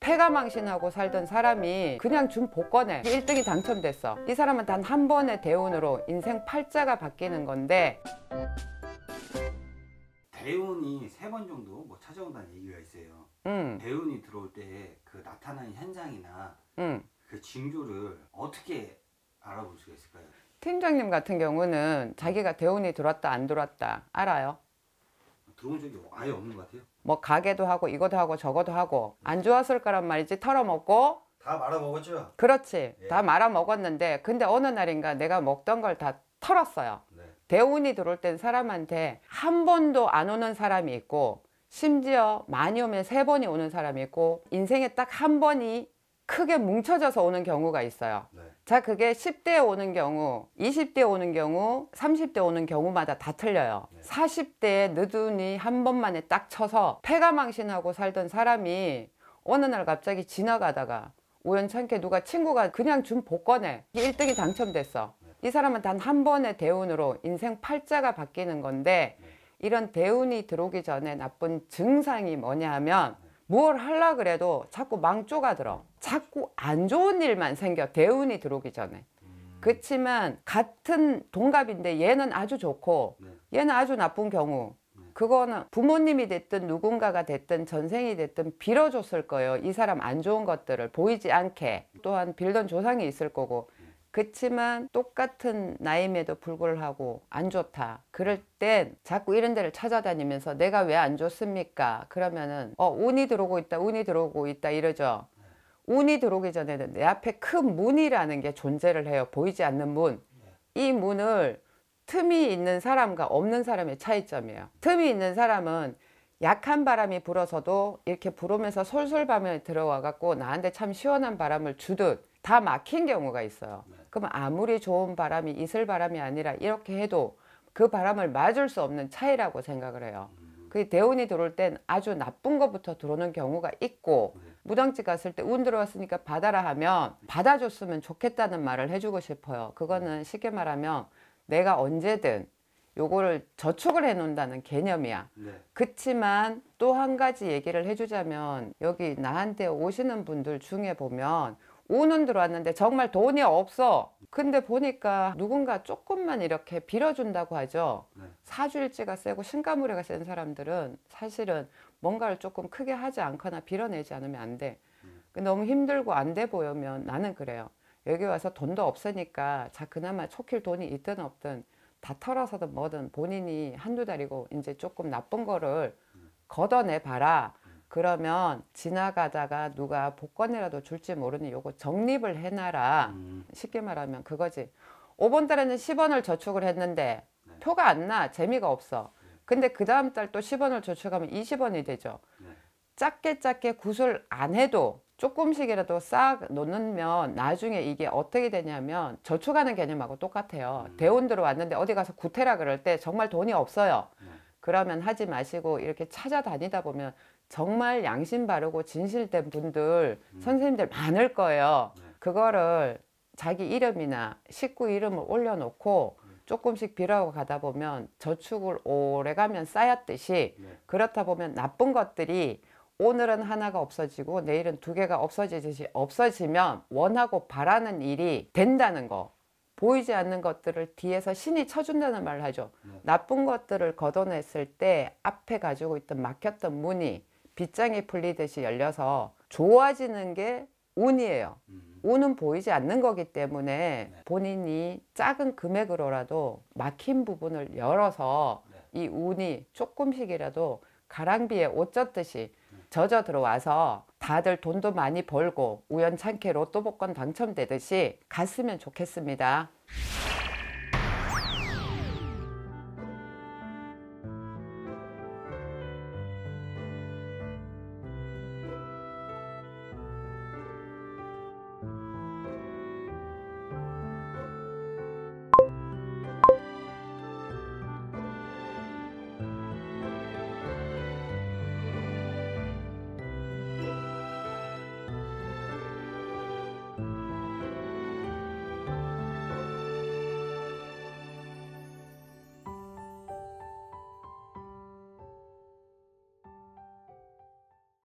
패가망신하고 살던 사람이 그냥 준 복권에 1등이 당첨됐어 이 사람은 단 한 번의 대운으로 인생 팔자가 바뀌는 건데 대운이 세 번 정도 뭐 찾아온다는 얘기가 있어요 음. 대운이 들어올 때 그 나타나는 현장이나 음. 그 징조를 어떻게 알아볼 수가 있을까요? 팀장님 같은 경우는 자기가 대운이 들어왔다 안 들어왔다 알아요? 들어온 적이 아예 없는 것 같아요 뭐 가게도 하고 이것도 하고 저것도 하고 안 좋았을 거란 말이지 털어먹고 다 말아먹었죠? 그렇지 예. 다 말아먹었는데 근데 어느 날인가 내가 먹던 걸 다 털었어요 네. 대운이 들어올 땐 사람한테 한 번도 안 오는 사람이 있고 심지어 많이 오면 세 번이 오는 사람이 있고 인생에 딱 한 번이 크게 뭉쳐져서 오는 경우가 있어요. 네. 자, 그게 10대에 오는 경우, 20대에 오는 경우, 30대에 오는 경우마다 다 틀려요. 네. 40대에 느둔이 한 번만에 딱 쳐서 폐가망신하고 살던 사람이 어느 날 갑자기 지나가다가 우연찮게 누가 친구가 그냥 준 복권에 1등이 당첨됐어. 네. 이 사람은 단 한 번의 대운으로 인생 팔자가 바뀌는 건데 네. 이런 대운이 들어오기 전에 나쁜 증상이 뭐냐 하면 네. 뭘 하려 그래도 자꾸 망조가 들어 자꾸 안 좋은 일만 생겨 대운이 들어오기 전에 음. 그렇지만 같은 동갑인데 얘는 아주 좋고 네. 얘는 아주 나쁜 경우 네. 그거는 부모님이 됐든 누군가가 됐든 전생이 됐든 빌어줬을 거예요 이 사람 안 좋은 것들을 보이지 않게 네. 또한 빌던 조상이 있을 거고 그치만 똑같은 나임에도 불구하고 안 좋다 그럴 땐 자꾸 이런 데를 찾아다니면서 내가 왜 안 좋습니까 그러면은 어 운이 들어오고 있다 운이 들어오고 있다 이러죠 운이 들어오기 전에는 내 앞에 큰 문이라는 게 존재를 해요 보이지 않는 문 이 문을 틈이 있는 사람과 없는 사람의 차이점이에요 틈이 있는 사람은 약한 바람이 불어서도 이렇게 불으면서 솔솔 밤에 들어와 갖고 나한테 참 시원한 바람을 주듯 다 막힌 경우가 있어요 네. 그럼 아무리 좋은 바람이 있을 바람이 아니라 이렇게 해도 그 바람을 맞을 수 없는 차이라고 생각을 해요. 그 대운이 들어올 땐 아주 나쁜 것부터 들어오는 경우가 있고 무당집 갔을 때 운 들어왔으니까 받아라 하면 받아줬으면 좋겠다는 말을 해주고 싶어요. 그거는 쉽게 말하면 내가 언제든 요거를 저축을 해 놓는다는 개념이야. 네. 그치만 또 한 가지 얘기를 해주자면 여기 나한테 오시는 분들 중에 보면 5는 들어왔는데 정말 돈이 없어 근데 보니까 누군가 조금만 이렇게 빌어준다고 하죠 네. 사주일지가 세고 신가무례가 센 사람들은 사실은 뭔가를 조금 크게 하지 않거나 빌어내지 않으면 안돼 네. 음. 너무 힘들고 안 돼 보이면 나는 그래요 여기 와서 돈도 없으니까 자 그나마 초킬 돈이 있든 없든 다 털어서든 뭐든 본인이 한두 달이고 이제 조금 나쁜 거를 음. 걷어내 봐라 그러면 지나가다가 누가 복권이라도 줄지 모르니 요거 적립을 해놔라. 음. 쉽게 말하면 그거지. 5번 달에는 10원을 저축을 했는데 네. 표가 안 나. 재미가 없어. 네. 근데 그 다음 달 또 10원을 저축하면 20원이 되죠. 네. 작게 작게 구슬 안 해도 조금씩이라도 싹 놓으면 나중에 이게 어떻게 되냐면 저축하는 개념하고 똑같아요. 음. 대운 들어왔는데 어디 가서 구태라 그럴 때 정말 돈이 없어요. 네. 그러면 하지 마시고 이렇게 찾아다니다 보면 정말 양심 바르고 진실된 분들 음. 선생님들 많을 거예요. 네. 그거를 자기 이름이나 식구 이름을 올려놓고 음. 조금씩 빌어 가다 보면 저축을 오래가면 쌓였듯이 네. 그렇다 보면 나쁜 것들이 오늘은 하나가 없어지고 내일은 두 개가 없어지듯이 없어지면 원하고 바라는 일이 된다는 거 보이지 않는 것들을 뒤에서 신이 쳐준다는 말을 하죠. 네. 나쁜 것들을 걷어냈을 때 앞에 가지고 있던 막혔던 문이 빗장이 풀리듯이 열려서 좋아지는 게 운이에요. 음. 운은 보이지 않는 거기 때문에 네. 본인이 작은 금액으로라도 막힌 부분을 열어서 네. 이 운이 조금씩이라도 가랑비에 옷 젖듯이 네. 젖어 들어와서 다들 돈도 많이 벌고 우연찮게 로또 복권 당첨되듯이 갔으면 좋겠습니다.